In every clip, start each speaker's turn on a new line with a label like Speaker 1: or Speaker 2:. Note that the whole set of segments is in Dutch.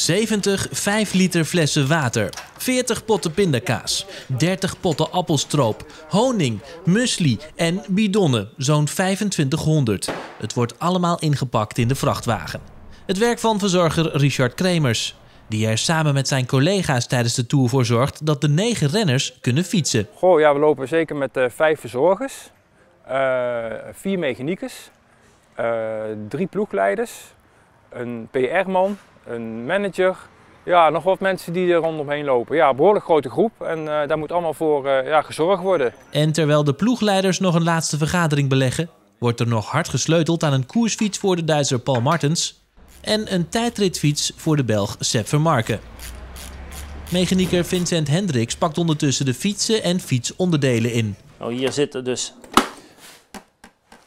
Speaker 1: 70 5 liter flessen water, 40 potten pindakaas, 30 potten appelstroop, honing, musli en bidonnen, zo'n 2500. Het wordt allemaal ingepakt in de vrachtwagen. Het werk van verzorger Richard Kremers, die er samen met zijn collega's tijdens de tour voor zorgt dat de negen renners kunnen fietsen.
Speaker 2: Goh, ja, we lopen zeker met uh, vijf verzorgers, uh, vier mechaniekers, uh, eh, drie ploegleiders, een PR-man een manager. Ja, nog wat mensen die er rondomheen lopen. Ja, een behoorlijk grote groep en eh, daar moet allemaal voor eh, ja, gezorgd worden.
Speaker 1: En terwijl de ploegleiders nog een laatste vergadering beleggen, wordt er nog hard gesleuteld aan een koersfiets voor de Duitser Paul Martens en een tijdritfiets voor de Belg Sepp Vermarken. Mechanieker Vincent Hendricks pakt ondertussen de fietsen en fietsonderdelen in.
Speaker 3: Nou, hier zitten dus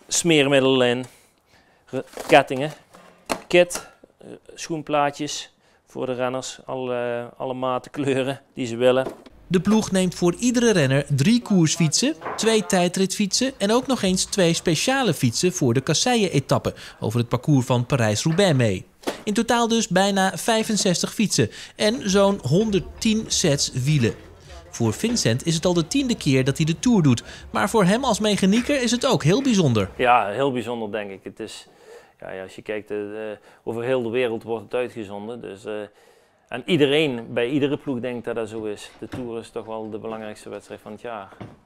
Speaker 3: smeermiddelen in, kettingen, kit, eh, schoenplaatjes voor de renners. Alle, alle maten, kleuren die ze willen.
Speaker 1: De ploeg neemt voor iedere renner drie koersfietsen, twee tijdritfietsen en ook nog eens twee speciale fietsen voor de kasseien-etappe over het parcours van Parijs-Roubaix mee. In totaal dus bijna 65 fietsen en zo'n 110 sets wielen. Voor Vincent is het al de tiende keer dat hij de Tour doet. Maar voor hem als mechanieker is het ook heel bijzonder.
Speaker 3: Ja, heel bijzonder denk ik. Het is, ja, als je kijkt, eh, over heel de wereld wordt het uitgezonden. Dus, eh, en iedereen, bij iedere ploeg denkt dat dat zo is. De Tour is toch wel de belangrijkste wedstrijd van het jaar.